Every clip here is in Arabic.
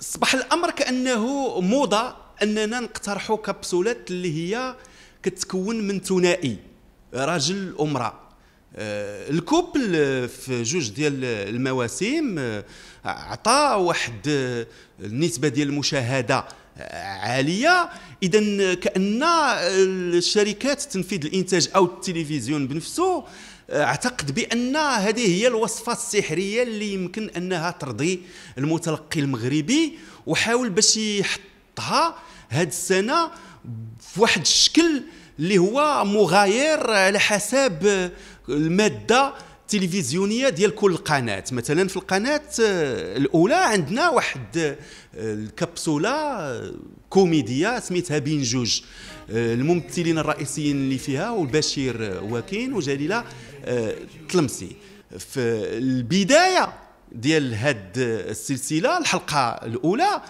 صبح الامر كانه موضه اننا نقترحوا كبسولات اللي هي كتكون من ثنائي راجل وامراه آه، الكوبل في جوج ديال المواسم آه، عطى واحد آه، النسبه ديال المشاهده عاليه اذا كان الشركات تنفيذ الانتاج او التلفزيون بنفسه آه، اعتقد بان هذه هي الوصفه السحريه اللي يمكن انها ترضي المتلقي المغربي وحاول باش يحطها هاد السنه في واحد الشكل اللي هو مغاير على حسب الماده التلفزيونيه ديال كل قناه مثلا في القناه آه، الاولى عندنا واحد آه، الكبسوله كوميديه سميتها بين جوج آه، الممثلين الرئيسيين اللي فيها والبشير واكين وجليله آه، تلمسي في البدايه ديال هاد السلسله الحلقه الاولى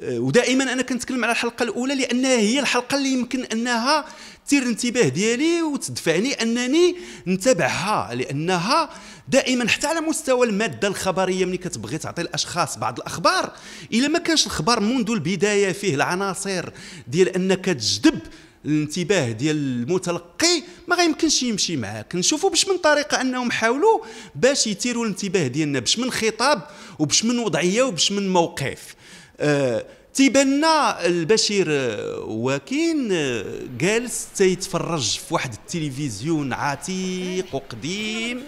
آه، ودائما انا كنتكلم على الحلقه الاولى لانها هي الحلقه اللي يمكن انها تثير الانتباه ديالي وتدفعني انني نتابعها لانها دائما حتى على مستوى الماده الخبريه ملي كتبغي تعطي الاشخاص بعض الاخبار الا ما كانش الخبر منذ البدايه فيه العناصر ديال انك تجذب الانتباه ديال المتلقي ما غيمكنش يمشي معاك نشوفوا باش من طريقه انهم حاولوا باش يثيروا الانتباه ديالنا باش من خطاب وباش من وضعيه وباش من موقف آه، تيبان البشير آه، وكين آه، جالس تيتفرج في واحد التلفزيون عتيق وقديم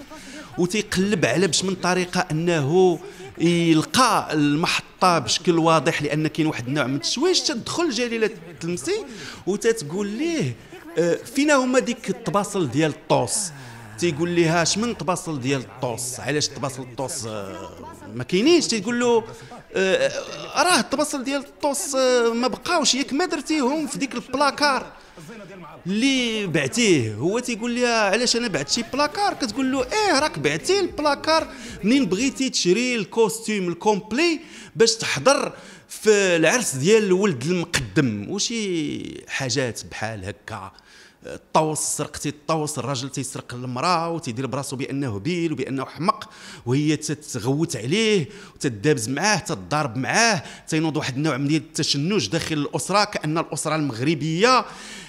وتيقلب على باش من طريقه انه يلقى المحطه بشكل واضح لان كاين واحد النوع من التشويش تدخل جليله التلمسي وتتقول ليه فينا هما ديك الطباصل ديال الطوس تيقول ليها شمن طباصل ديال الطوس علاش طباصل الطوس آه، ما كاينينش تيقول له آه، راه الطباصل ديال الطوس آه، ما بقاوش ياك ما درتيهم في ديك البلاكار اللي بعتيه هو تيقول لها علاش انا بعت شي بلاكار كتقول له ايه راك بعتي البلاكار منين بغيتي تشري الكوستيم الكومبلي باش تحضر في العرس ديال الولد المقدم وشي حاجات بحال هكا الطوس سرقتي الطوس الراجل تيسرق المراه وتيدير براسو بانه بيل وبانه حمق وهي تتغوت عليه وتدابز معاه تضرب معاه تينوض واحد النوع من التشنج داخل الاسره كان الاسره المغربيه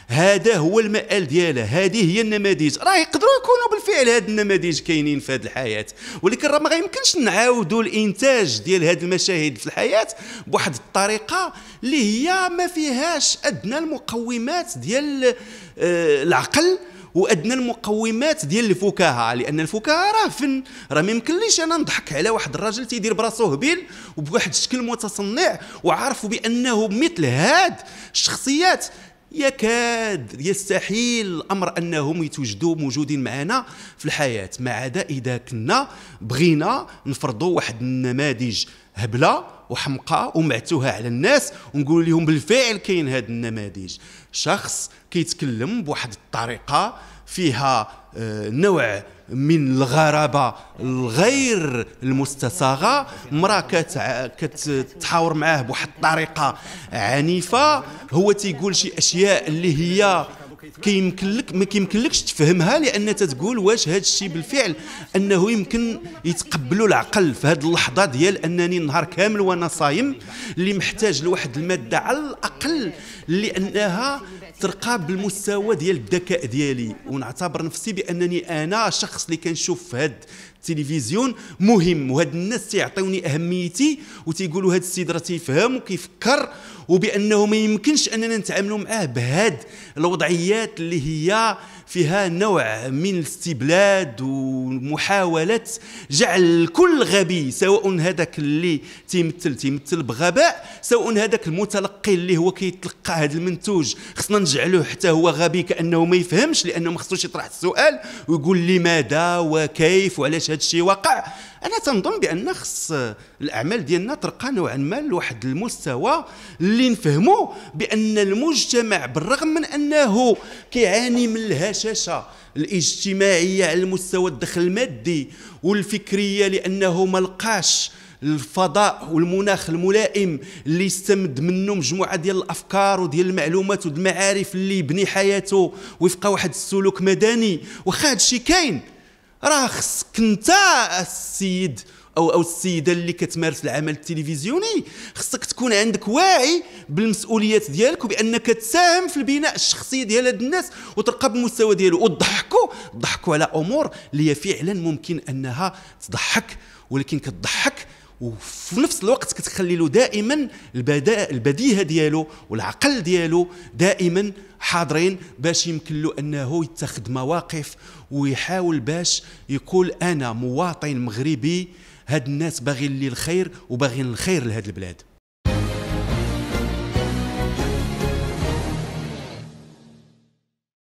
هذا هو المآل ديالها هذه هي النماذج راه يقدروا يكونوا بالفعل هاد النماذج كاينين في هاد الحياه ولكن راه ما غيمكنش نعاودوا الانتاج ديال هاد المشاهد في الحياه بواحد الطريقه اللي هي ما فيهاش ادنى المقومات ديال آه، العقل وادنى المقومات ديال الفكاهه لان الفكاهه راه فن راه ما يمكنليش انا نضحك على واحد الراجل تيدير براسو هبيل وبواحد الشكل متصنع وعارف بانه مثل هاد الشخصيات يكاد يستحيل الامر انهم يتوجدوا موجودين معنا في الحياه ما عدا اذا كنا بغينا نفرضوا واحد النماذج هبله وحمقى ومعتوها على الناس ونقول لهم بالفعل كاين هاد النماذج شخص كيتكلم بواحد الطريقه فيها آه، نوع من الغرابه الغير المستساغة مرا كتحاور معاه بواحد الطريقه عنيفه هو تيقول شي اشياء اللي هي كيمكن لك ما كيمكنلكش تفهمها لان تتقول واش هذا الشيء بالفعل انه يمكن يتقبلوا العقل في هذه اللحظه ديال انني نهار كامل وانا صايم اللي محتاج لواحد الماده على الاقل لانها ترقى بالمستوى ديال الذكاء ديالي ونعتبر نفسي بانني انا شخص اللي كنشوف هاد التلفزيون مهم وهاد الناس تيعطيوني اهميتي وتيقولوا هاد السيد راه تيفهم وكيفكر وبانه ما يمكنش اننا نتعاملوا معاه بهاد الوضعيات اللي هي فيها نوع من الاستبلاد ومحاولة جعل الكل غبي سواء هذاك اللي تيمثل تيمثل بغباء سواء هذاك المتلقي اللي هو كيتلقى هذا المنتوج خصنا نجعلوه حتى هو غبي كانه ما يفهمش لانه ما خصوش يطرح السؤال ويقول لماذا وكيف وعلاش هذا الشيء وقع انا تنظن بان خص الاعمال ديالنا ترقى نوعا ما لواحد المستوى اللي نفهموا بان المجتمع بالرغم من انه كيعاني من الهشاشه الاجتماعيه على المستوى الدخل المادي والفكريه لانه ما لقاش الفضاء والمناخ الملائم اللي يستمد منه مجموعه ديال الافكار وديال المعلومات والمعارف اللي يبني حياته وفق واحد السلوك مدني واخا هادشي كاين راه خصك انت السيد او او السيده اللي كتمارس العمل التلفزيوني خصك تكون عندك واعي بالمسؤوليات ديالك وبانك تساهم في البناء الشخصيه ديال هاد الناس وترقى بالمستوى ديالو وتضحكوا ضحكوا على امور اللي فعلا ممكن انها تضحك ولكن كتضحك وفي نفس الوقت كتخلي له دائما البديهه ديالو والعقل ديالو دائما حاضرين باش يمكن له انه يتخذ مواقف ويحاول باش يقول انا مواطن مغربي هاد الناس باغيين لي الخير وباغيين الخير لهاد البلاد